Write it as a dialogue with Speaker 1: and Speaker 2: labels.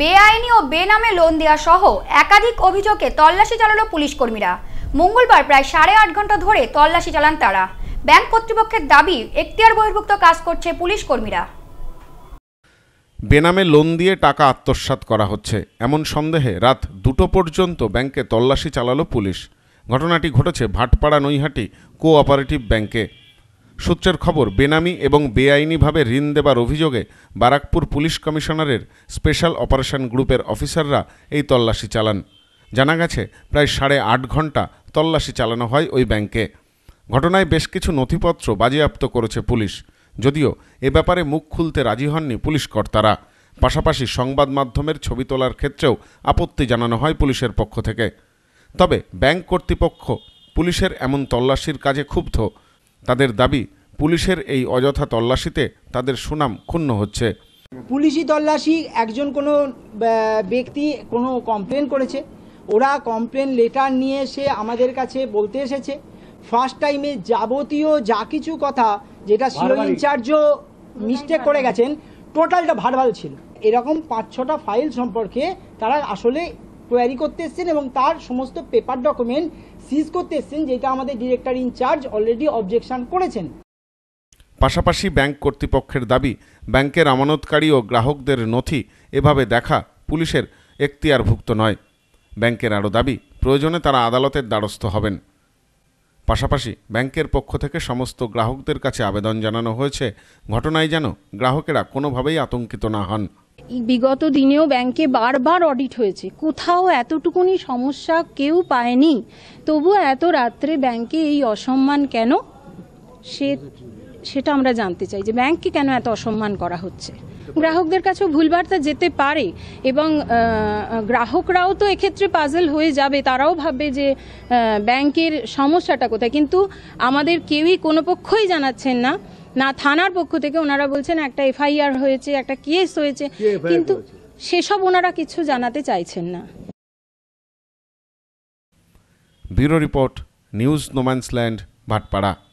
Speaker 1: বেআইনি ও বেনামে লোন দেওয়া সহ একাধিক অভিযোগে তল্লাশি চালালো পুলিশ কর্মীরা মঙ্গলবার প্রায় সাড়ে আট ঘন্টা ধরে তল্লাশি চালান তারা ব্যাংক কর্তৃপক্ষের দাবি এখতিয়ার বহির্ভুক্ত কাজ করছে পুলিশ কর্মীরা
Speaker 2: বেনামে লোন দিয়ে টাকা আত্মসাৎ করা হচ্ছে এমন সন্দেহে রাত দুটো পর্যন্ত ব্যাংকে তল্লাশি চালালো পুলিশ ঘটনাটি ঘটেছে ভাটপাড়া নৈহাটি কোঅপারেটিভ ব্যাংকে সূত্রের খবর বেনামি এবং বেআইনিভাবে ঋণ দেবার অভিযোগে বারাকপুর পুলিশ কমিশনারের স্পেশাল অপারেশন গ্রুপের অফিসাররা এই তল্লাশি চালান জানা গেছে প্রায় সাড়ে আট ঘন্টা তল্লাশি চালানো হয় ওই ব্যাংকে ঘটনায় বেশ কিছু নথিপত্র বাজেয়াপ্ত করেছে পুলিশ যদিও এ ব্যাপারে মুখ খুলতে রাজি হননি পুলিশ কর্তারা পাশাপাশি সংবাদ মাধ্যমের ছবি তোলার ক্ষেত্রেও আপত্তি জানানো হয় পুলিশের পক্ষ থেকে তবে ব্যাংক কর্তৃপক্ষ পুলিশের এমন তল্লাশির কাজে ক্ষুব্ধ তাদের দাবি পুলিশের এই অযথা তল্লাশিতে তাদের সুনাম ক্ষুণ্ণ হচ্ছে
Speaker 1: পুলিশি তল্লাশি একজন কোনো ব্যক্তি কোনো কমপ্লেন করেছে ওরা কমপ্লেন লেটার নিয়ে এসে আমাদের কাছে বলতে এসেছে ফার্স্ট টাইমে যাবতীয় যা কিছু কথা যেটা সিও ইনচার্জ মিস্টেক করে গেছেন টোটালটা ভারভাল ছিল এরকম পাঁচ ছটা ফাইল সম্পর্কে তারা আসলে কোয়ারি করতে এসছেন এবং তার সমস্ত পেপার ডকুমেন্ট সিজ করতে এসছেন যেটা আমাদের ডিরেক্টর ইনচার্জ অলরেডি অবজেকশন করেছেন
Speaker 2: পাশাপাশি ব্যাংক কর্তৃপক্ষের দাবি ব্যাংকের আমানতকারী ও গ্রাহকদের নথি এভাবে দেখা পুলিশের এখতিয়ারভুক্ত নয় ব্যাংকের আরও দাবি প্রয়োজনে তারা আদালতের দ্বারস্থ হবেন পাশাপাশি ব্যাংকের পক্ষ থেকে সমস্ত গ্রাহকদের কাছে আবেদন জানানো হয়েছে ঘটনায় যেন গ্রাহকেরা কোনোভাবেই আতঙ্কিত না হন
Speaker 3: বিগত দিনেও ব্যাংকে বারবার অডিট হয়েছে কোথাও এতটুকুনি সমস্যা কেউ পায়নি তবু এত রাত্রে ব্যাংকে এই অসম্মান কেন সে সেটা আমরা জানতে চাই যে ব্যাংককে কেন এত অসম্মান করা হচ্ছে গ্রাহকদের কাছেও ভুল বার্তা যেতে পারে এবং গ্রাহকরাও তো এক্ষেত্রে পাজল হয়ে যাবে তারাও ভাববে যে ব্যাংকের সমস্যাটা কোথায় কিন্তু আমাদের কেউই কোনো পক্ষই জানাচ্ছেন না না থানার পক্ষ থেকে ওনারা বলছেন একটা এফআইআর হয়েছে একটা কেস হয়েছে কিন্তু সেসব ওনারা কিছু জানাতে চাইছেন না
Speaker 2: bureau report news no man's land Bhatpara